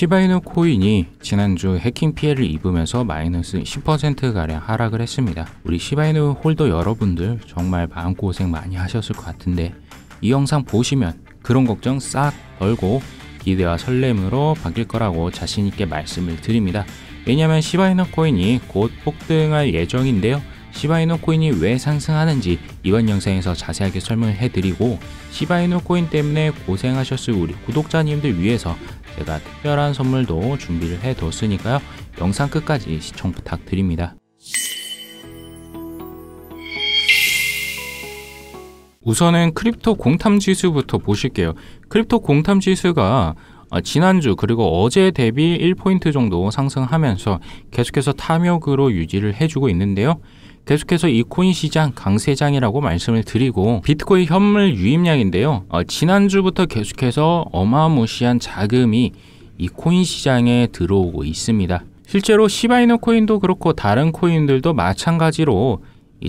시바이누 코인이 지난주 해킹 피해를 입으면서 마이너스 10%가량 하락을 했습니다. 우리 시바이누 홀더 여러분들 정말 마음고생 많이 하셨을 것 같은데 이 영상 보시면 그런 걱정 싹 덜고 기대와 설렘으로 바뀔 거라고 자신있게 말씀을 드립니다. 왜냐면 하 시바이너 코인이 곧 폭등할 예정인데요. 시바이노 코인이 왜 상승하는지 이번 영상에서 자세하게 설명해드리고 시바이노 코인 때문에 고생하셨을 우리 구독자님들 위해서 제가 특별한 선물도 준비를 해뒀으니까요. 영상 끝까지 시청 부탁드립니다. 우선은 크립토 공탐 지수부터 보실게요. 크립토 공탐 지수가 어, 지난주 그리고 어제 대비 1포인트 정도 상승하면서 계속해서 탐욕으로 유지를 해주고 있는데요. 계속해서 이 코인 시장 강세장이라고 말씀을 드리고 비트코인 현물 유입량인데요. 어, 지난주부터 계속해서 어마무시한 자금이 이 코인 시장에 들어오고 있습니다. 실제로 시바이노 코인도 그렇고 다른 코인들도 마찬가지로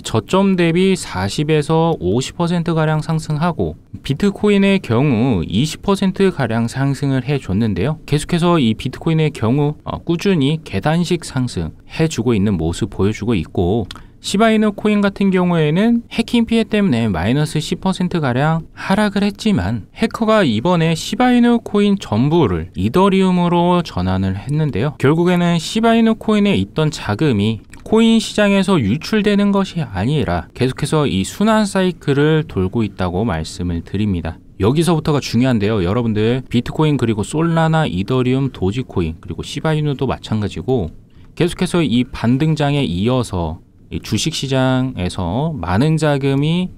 저점 대비 40에서 50%가량 상승하고 비트코인의 경우 20%가량 상승을 해줬는데요. 계속해서 이 비트코인의 경우 어, 꾸준히 계단식 상승 해주고 있는 모습 보여주고 있고 시바이노 코인 같은 경우에는 해킹 피해 때문에 마이너스 10%가량 하락을 했지만 해커가 이번에 시바이노 코인 전부를 이더리움으로 전환을 했는데요. 결국에는 시바이노 코인에 있던 자금이 코인 시장에서 유출되는 것이 아니라 계속해서 이 순환 사이클을 돌고 있다고 말씀을 드립니다. 여기서부터가 중요한데요. 여러분들 비트코인 그리고 솔라나 이더리움 도지코인 그리고 시바이누도 마찬가지고 계속해서 이 반등장에 이어서 주식 시장에서 많은 자금이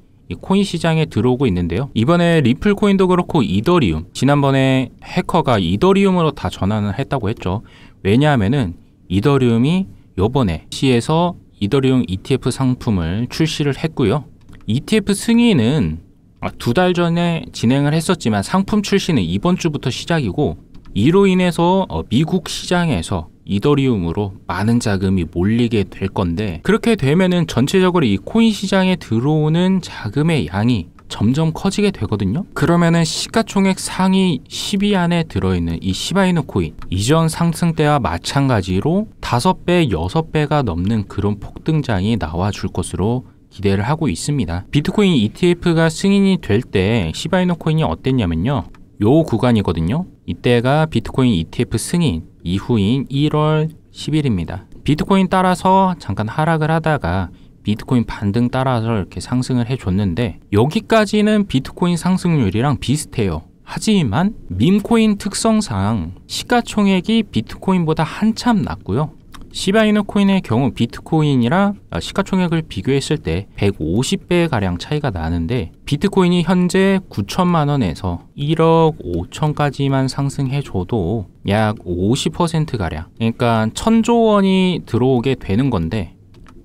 코인 시장에 들어오고 있는데요. 이번에 리플 코인도 그렇고 이더리움 지난번에 해커가 이더리움으로 다 전환을 했다고 했죠. 왜냐하면 이더리움이 요번에 시에서 이더리움 ETF 상품을 출시를 했고요. ETF 승인은 아, 두달 전에 진행을 했었지만 상품 출시는 이번 주부터 시작이고 이로 인해서 어, 미국 시장에서 이더리움으로 많은 자금이 몰리게 될 건데 그렇게 되면은 전체적으로 이 코인 시장에 들어오는 자금의 양이 점점 커지게 되거든요 그러면은 시가총액 상위 10위 안에 들어있는 이 시바이누 코인 이전 상승 대와 마찬가지로 5배, 6배가 넘는 그런 폭등장이 나와줄 것으로 기대를 하고 있습니다 비트코인 ETF가 승인이 될 때 시바이노 코인이 어땠냐면요 요 구간이거든요 이때가 비트코인 ETF 승인 이후인 1월 10일입니다. 비트코인 따라서 잠깐 하락을 하다가 비트코인 반등 따라서 이렇게 상승을 해줬는데 여기까지는 비트코인 상승률이랑 비슷해요. 하지만 민코인 특성상 시가총액이 비트코인보다 한참 낮고요. 시바이노코인의 경우 비트코인이랑 시가총액을 비교했을 때 150배가량 차이가 나는데 비트코인이 현재 9천만 원에서 1억 5천까지만 상승해줘도 약 50%가량 그러니까 천조 원이 들어오게 되는 건데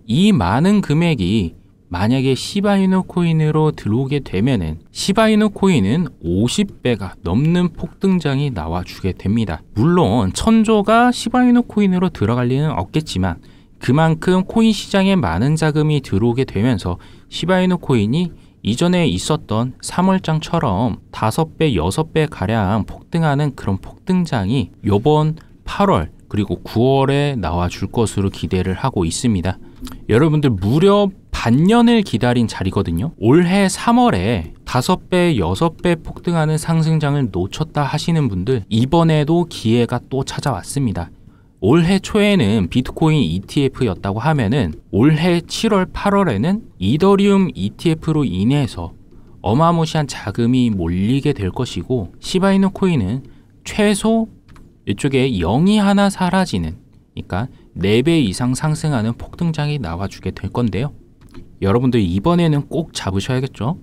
이 많은 금액이 만약에 시바이노 코인으로 들어오게 되면 시바이노 코인은 50배가 넘는 폭등장이 나와주게 됩니다. 물론 천조가 시바이노 코인으로 들어갈 리는 없겠지만 그만큼 코인 시장에 많은 자금이 들어오게 되면서 시바이노 코인이 이전에 있었던 3월장처럼 5배, 6배 가량 폭등하는 그런 폭등장이 요번 8월 그리고 9월에 나와 줄 것으로 기대를 하고 있습니다. 여러분들 무려 반년을 기다린 자리거든요. 올해 3월에 5배, 6배 폭등하는 상승장을 놓쳤다 하시는 분들 이번에도 기회가 또 찾아왔습니다. 올해 초에는 비트코인 ETF였다고 하면은 올해 7월, 8월에는 이더리움 ETF로 인해서 어마무시한 자금이 몰리게 될 것이고 시바이노 코인은 최소 이쪽에 0이 하나 사라지는 그러니까 4배 이상 상승하는 폭등장이 나와주게 될 건데요. 여러분들 이번에는 꼭 잡으셔야겠죠?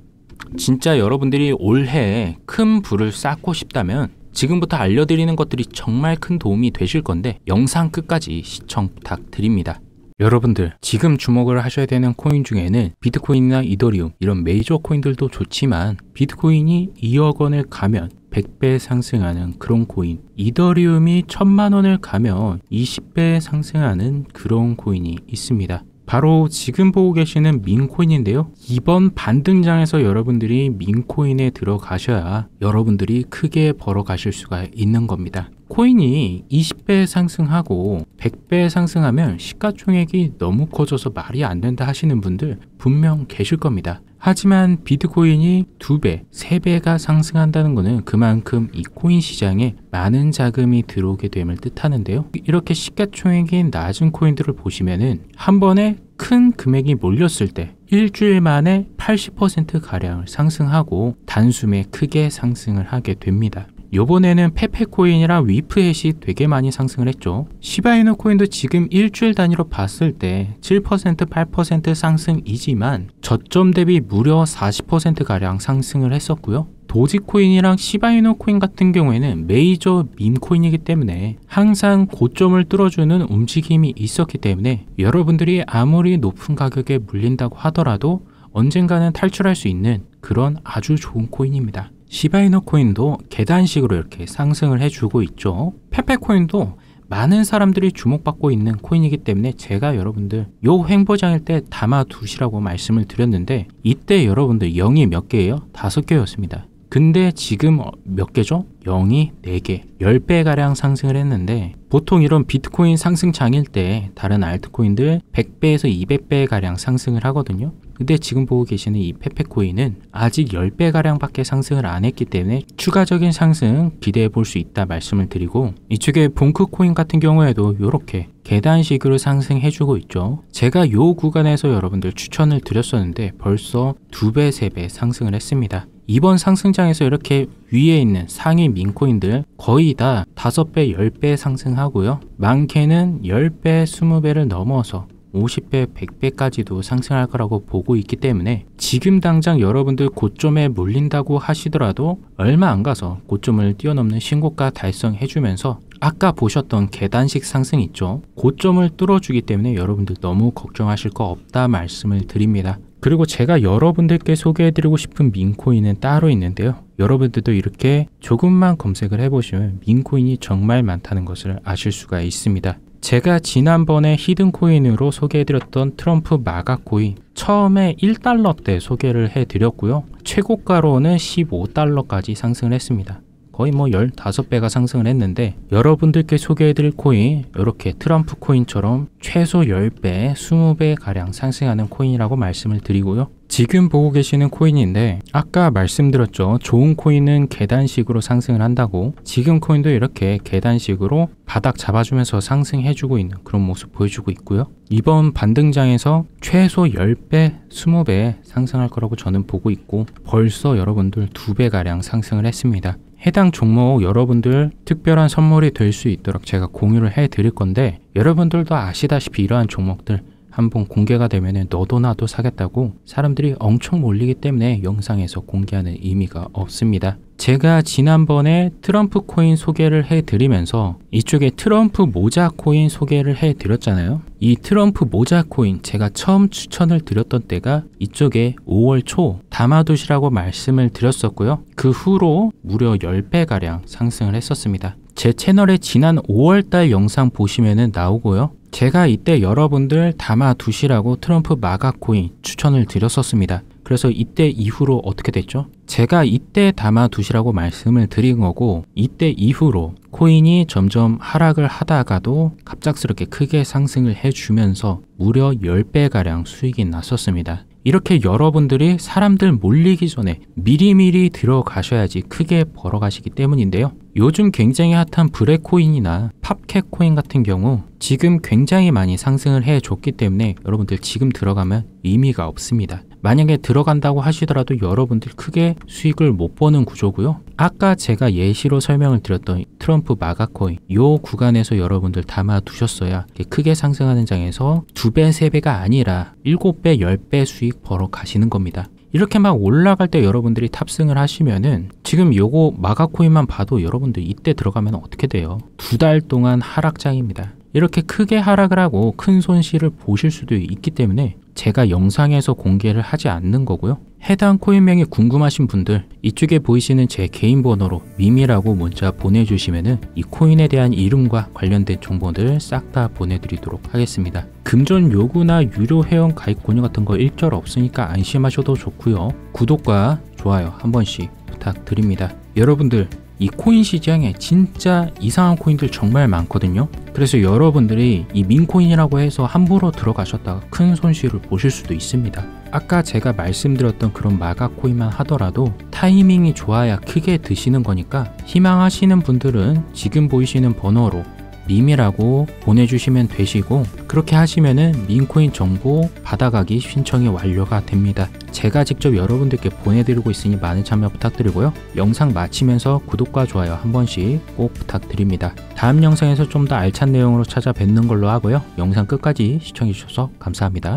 진짜 여러분들이 올해 큰 부를 쌓고 싶다면 지금부터 알려드리는 것들이 정말 큰 도움이 되실 건데 영상 끝까지 시청 부탁드립니다. 여러분들 지금 주목을 하셔야 되는 코인 중에는 비트코인이나 이더리움 이런 메이저 코인들도 좋지만 비트코인이 2억 원을 가면 100배 상승하는 그런 코인 이더리움이 1000만 원을 가면 20배 상승하는 그런 코인이 있습니다. 바로 지금 보고 계시는 민코인인데요. 이번 반등장에서 여러분들이 민코인에 들어가셔야 여러분들이 크게 벌어 가실 수가 있는 겁니다. 코인이 20배 상승하고 100배 상승하면 시가총액이 너무 커져서 말이 안 된다 하시는 분들 분명 계실 겁니다. 하지만 비트코인이 2배, 3배가 상승한다는 것은 그만큼 이 코인 시장에 많은 자금이 들어오게 됨을 뜻하는데요. 이렇게 시가총액인 낮은 코인들을 보시면한 번에 큰 금액이 몰렸을 때 일주일 만에 80%가량을 상승하고 단숨에 크게 상승을 하게 됩니다. 요번에는 페페코인이랑 위프햇이 되게 많이 상승을 했죠. 시바이누 코인도 지금 일주일 단위로 봤을 때 7% 8% 상승이지만 저점 대비 무려 40%가량 상승을 했었고요. 도지코인이랑 시바이노 코인 같은 경우에는 메이저 민코인이기 때문에 항상 고점을 뚫어주는 움직임이 있었기 때문에 여러분들이 아무리 높은 가격에 물린다고 하더라도 언젠가는 탈출할 수 있는 그런 아주 좋은 코인입니다. 시바이노 코인도 계단식으로 이렇게 상승을 해주고 있죠. 페페 코인도 많은 사람들이 주목받고 있는 코인이기 때문에 제가 여러분들 요 횡보장일 때 담아두시라고 말씀을 드렸는데 이때 여러분들 0이 몇 개예요? 5 개였습니다. 근데 지금 어, 몇 개죠? 0이 4개, 10배가량 상승을 했는데 보통 이런 비트코인 상승장일 때 다른 알트코인들 100배에서 200배가량 상승을 하거든요. 근데 지금 보고 계시는 이 페페코인은 아직 10배가량밖에 상승을 안 했기 때문에 추가적인 상승 기대해 볼 수 있다 말씀을 드리고 이쪽에 봉크코인 같은 경우에도 이렇게 계단식으로 상승해주고 있죠. 제가 요 구간에서 여러분들 추천을 드렸었는데 벌써 2배, 3배 상승을 했습니다. 이번 상승장에서 이렇게 위에 있는 상위 민코인들 거의 다 5배, 10배 상승하고요. 많게는 10배, 20배를 넘어서 50배, 100배까지도 상승할 거라고 보고 있기 때문에 지금 당장 여러분들 고점에 물린다고 하시더라도 얼마 안 가서 고점을 뛰어넘는 신고가 달성해주면서 아까 보셨던 계단식 상승 있죠? 고점을 뚫어주기 때문에 여러분들 너무 걱정하실 거 없다 말씀을 드립니다. 그리고 제가 여러분들께 소개해드리고 싶은 민코인은 따로 있는데요. 여러분들도 이렇게 조금만 검색을 해보시면 민코인이 정말 많다는 것을 아실 수가 있습니다. 제가 지난번에 히든코인으로 소개해드렸던 트럼프 마가코인 처음에 1달러 때 소개를 해드렸고요. 최고가로는 15달러까지 상승을 했습니다. 거의 뭐 15배가 상승을 했는데 여러분들께 소개해드릴 코인 이렇게 트럼프 코인처럼 최소 10배, 20배가량 상승하는 코인이라고 말씀을 드리고요. 지금 보고 계시는 코인인데 아까 말씀드렸죠. 좋은 코인은 계단식으로 상승을 한다고 지금 코인도 이렇게 계단식으로 바닥 잡아주면서 상승해주고 있는 그런 모습 보여주고 있고요. 이번 반등장에서 최소 10배, 20배 상승할 거라고 저는 보고 있고 벌써 여러분들 2배가량 상승을 했습니다. 해당 종목 여러분들 특별한 선물이 될 수 있도록 제가 공유를 해 드릴 건데 여러분들도 아시다시피 이러한 종목들 한번 공개가 되면 너도 나도 사겠다고 사람들이 엄청 몰리기 때문에 영상에서 공개하는 의미가 없습니다. 제가 지난번에 트럼프 코인 소개를 해드리면서 이쪽에 트럼프 모자 코인 소개를 해드렸잖아요. 이 트럼프 모자 코인 제가 처음 추천을 드렸던 때가 이쪽에 5월 초 담아두시라고 말씀을 드렸었고요. 그 후로 무려 10배가량 상승을 했었습니다. 제 채널에 지난 5월달 영상 보시면 나오고요. 제가 이때 여러분들 담아두시라고 트럼프 마가 코인 추천을 드렸었습니다. 그래서 이때 이후로 어떻게 됐죠? 제가 이때 담아두시라고 말씀을 드린 거고 이때 이후로 코인이 점점 하락을 하다가도 갑작스럽게 크게 상승을 해주면서 무려 10배가량 수익이 났었습니다. 이렇게 여러분들이 사람들 몰리기 전에 미리미리 들어가셔야지 크게 벌어가시기 때문인데요. 요즘 굉장히 핫한 브랙코인이나 팝캣코인 같은 경우 지금 굉장히 많이 상승을 해줬기 때문에 여러분들 지금 들어가면 의미가 없습니다. 만약에 들어간다고 하시더라도 여러분들 크게 수익을 못 보는 구조고요. 아까 제가 예시로 설명을 드렸던 트럼프 마가코인 요 구간에서 여러분들 담아 두셨어야 크게 상승하는 장에서 2배, 3배가 아니라 7배, 10배 수익 벌어 가시는 겁니다. 이렇게 막 올라갈 때 여러분들이 탑승을 하시면은 지금 요거 마가코인만 봐도 여러분들 이때 들어가면 어떻게 돼요? 두 달 동안 하락장입니다. 이렇게 크게 하락을 하고 큰 손실을 보실 수도 있기 때문에 제가 영상에서 공개를 하지 않는 거고요. 해당 코인명이 궁금하신 분들 이쪽에 보이시는 제 개인 번호로 미미라고 문자 보내주시면 은이 코인에 대한 이름과 관련된 정보들 싹 다 보내드리도록 하겠습니다. 금전 요구나 유료 회원 가입 권유 같은 거 일절 없으니까 안심하셔도 좋고요. 구독과 좋아요 한 번씩 부탁드립니다. 여러분들 이 코인 시장에 진짜 이상한 코인들 정말 많거든요. 그래서 여러분들이 이 민코인이라고 해서 함부로 들어가셨다가 큰 손실을 보실 수도 있습니다. 아까 제가 말씀드렸던 그런 마가 코인만 하더라도 타이밍이 좋아야 크게 드시는 거니까 희망하시는 분들은 지금 보이시는 번호로 밈이라고 보내주시면 되시고 그렇게 하시면은 민코인 정보 받아가기 신청이 완료가 됩니다. 제가 직접 여러분들께 보내드리고 있으니 많은 참여 부탁드리고요. 영상 마치면서 구독과 좋아요 한 번씩 꼭 부탁드립니다. 다음 영상에서 좀 더 알찬 내용으로 찾아뵙는 걸로 하고요. 영상 끝까지 시청해주셔서 감사합니다.